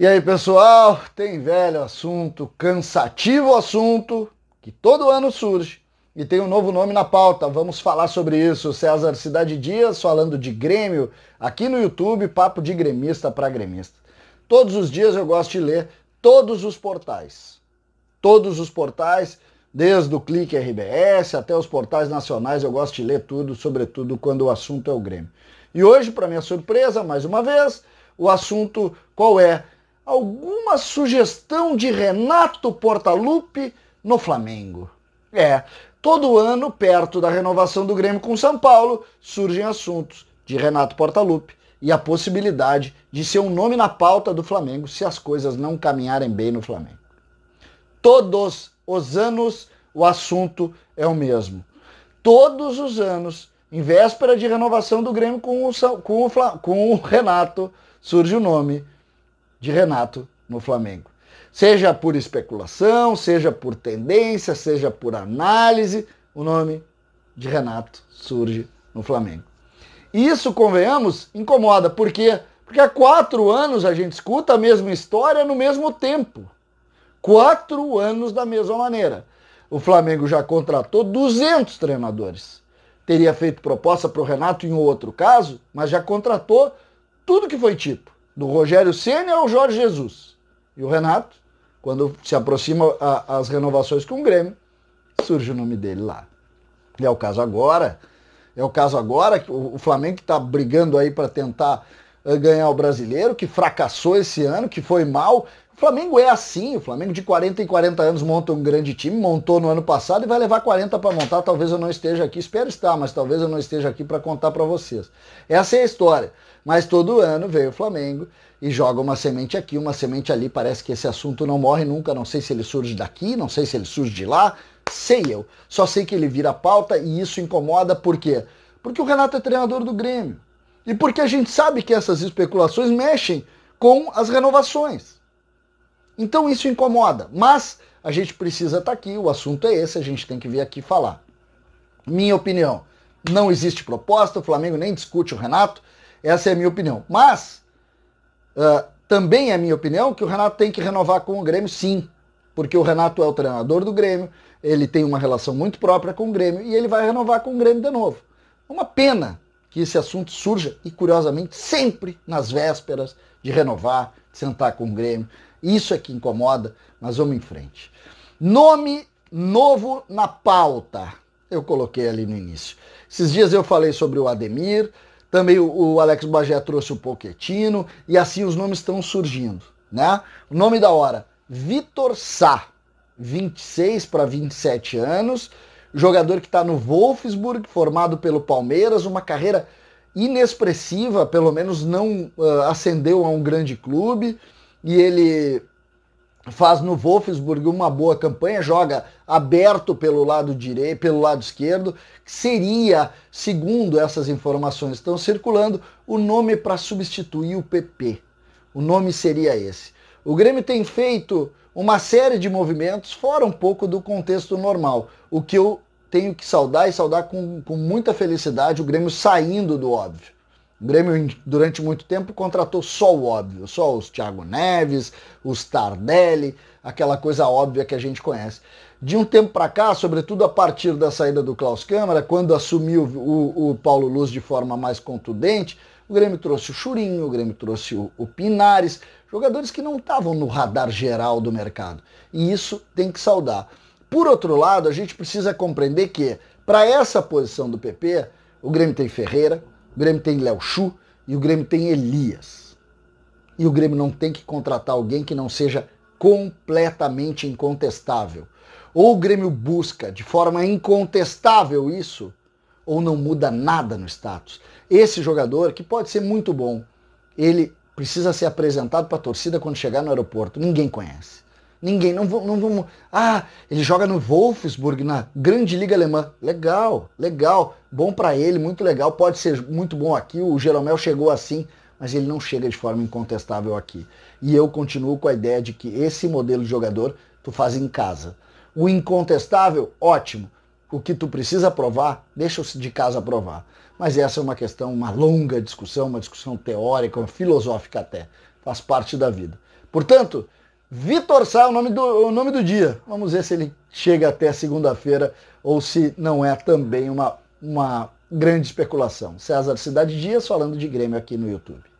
E aí, pessoal? Tem velho assunto, cansativo assunto, que todo ano surge e tem um novo nome na pauta. Vamos falar sobre isso. César Cidade Dias falando de Grêmio aqui no YouTube, papo de gremista para gremista. Todos os dias eu gosto de ler todos os portais. Todos os portais, desde o Clique RBS até os portais nacionais, eu gosto de ler tudo, sobretudo quando o assunto é o Grêmio. E hoje, para minha surpresa, mais uma vez, o assunto qual é? alguma sugestão de Renato Portaluppi no Flamengo. É, todo ano, perto da renovação do Grêmio com São Paulo, surgem assuntos de Renato Portaluppi e a possibilidade de ser um nome na pauta do Flamengo se as coisas não caminharem bem no Flamengo. Todos os anos o assunto é o mesmo. Todos os anos, em véspera de renovação do Grêmio com o, com o, com o Renato, surge o nome de Renato no Flamengo. Seja por especulação, seja por tendência, seja por análise, o nome de Renato surge no Flamengo. E isso, convenhamos, incomoda. Por quê? Porque há quatro anos a gente escuta a mesma história no mesmo tempo. Quatro anos da mesma maneira. O Flamengo já contratou 200 treinadores. Teria feito proposta para o Renato em outro caso, mas já contratou tudo que foi tipo do Rogério Senna ao Jorge Jesus. E o Renato, quando se aproxima a, as renovações com o Grêmio, surge o nome dele lá. E é o caso agora. É o caso agora que o, o Flamengo está brigando aí para tentar eh, ganhar o brasileiro, que fracassou esse ano, que foi mal, o Flamengo é assim, o Flamengo de 40 e 40 anos monta um grande time, montou no ano passado e vai levar 40 para montar. Talvez eu não esteja aqui, espero estar, mas talvez eu não esteja aqui para contar para vocês. Essa é a história. Mas todo ano veio o Flamengo e joga uma semente aqui, uma semente ali. Parece que esse assunto não morre nunca. Não sei se ele surge daqui, não sei se ele surge de lá, sei eu. Só sei que ele vira pauta e isso incomoda por quê? Porque o Renato é treinador do Grêmio. E porque a gente sabe que essas especulações mexem com as renovações. Então isso incomoda, mas a gente precisa estar tá aqui, o assunto é esse, a gente tem que vir aqui falar. Minha opinião, não existe proposta, o Flamengo nem discute o Renato, essa é a minha opinião. Mas uh, também é minha opinião que o Renato tem que renovar com o Grêmio, sim, porque o Renato é o treinador do Grêmio, ele tem uma relação muito própria com o Grêmio e ele vai renovar com o Grêmio de novo. É uma pena que esse assunto surja e, curiosamente, sempre nas vésperas de renovar, de sentar com o Grêmio. Isso é que incomoda, mas vamos em frente. Nome novo na pauta, eu coloquei ali no início. Esses dias eu falei sobre o Ademir, também o Alex Bagé trouxe o Poquetino, e assim os nomes estão surgindo, né? O nome da hora, Vitor Sá, 26 para 27 anos, jogador que está no Wolfsburg, formado pelo Palmeiras, uma carreira inexpressiva, pelo menos não uh, ascendeu a um grande clube, e ele faz no Wolfsburg uma boa campanha, joga aberto pelo lado direito, pelo lado esquerdo, seria, segundo essas informações que estão circulando, o nome para substituir o PP. O nome seria esse. O Grêmio tem feito uma série de movimentos fora um pouco do contexto normal. O que eu tenho que saudar e saudar com, com muita felicidade o Grêmio saindo do óbvio. O Grêmio, durante muito tempo, contratou só o óbvio, só os Thiago Neves, os Tardelli, aquela coisa óbvia que a gente conhece. De um tempo para cá, sobretudo a partir da saída do Klaus Câmara, quando assumiu o, o, Paulo Luz de forma mais contundente, o Grêmio trouxe o Churinho, o Grêmio trouxe o, o Pinares, jogadores que não estavam no radar geral do mercado. E isso tem que saudar. Por outro lado, a gente precisa compreender que, para essa posição do PP, o Grêmio tem Ferreira, o Grêmio tem Léo Chu e o Grêmio tem Elias. E o Grêmio não tem que contratar alguém que não seja completamente incontestável. Ou o Grêmio busca de forma incontestável isso, ou não muda nada no status. Esse jogador, que pode ser muito bom, ele precisa ser apresentado para a torcida quando chegar no aeroporto. Ninguém conhece. Ninguém, não vamos, não vamos. Ah, ele joga no Wolfsburg, na grande liga alemã. Legal, legal, bom para ele, muito legal. Pode ser muito bom aqui. O Jeromel chegou assim, mas ele não chega de forma incontestável aqui. E eu continuo com a ideia de que esse modelo de jogador tu faz em casa. O incontestável, ótimo. O que tu precisa provar, deixa de casa provar. Mas essa é uma questão, uma longa discussão, uma discussão teórica, uma filosófica até. Faz parte da vida. Portanto, Vitor Sá, é o nome, do, o nome do dia. Vamos ver se ele chega até segunda-feira ou se não é também uma, uma grande especulação. César Cidade Dias falando de Grêmio aqui no YouTube.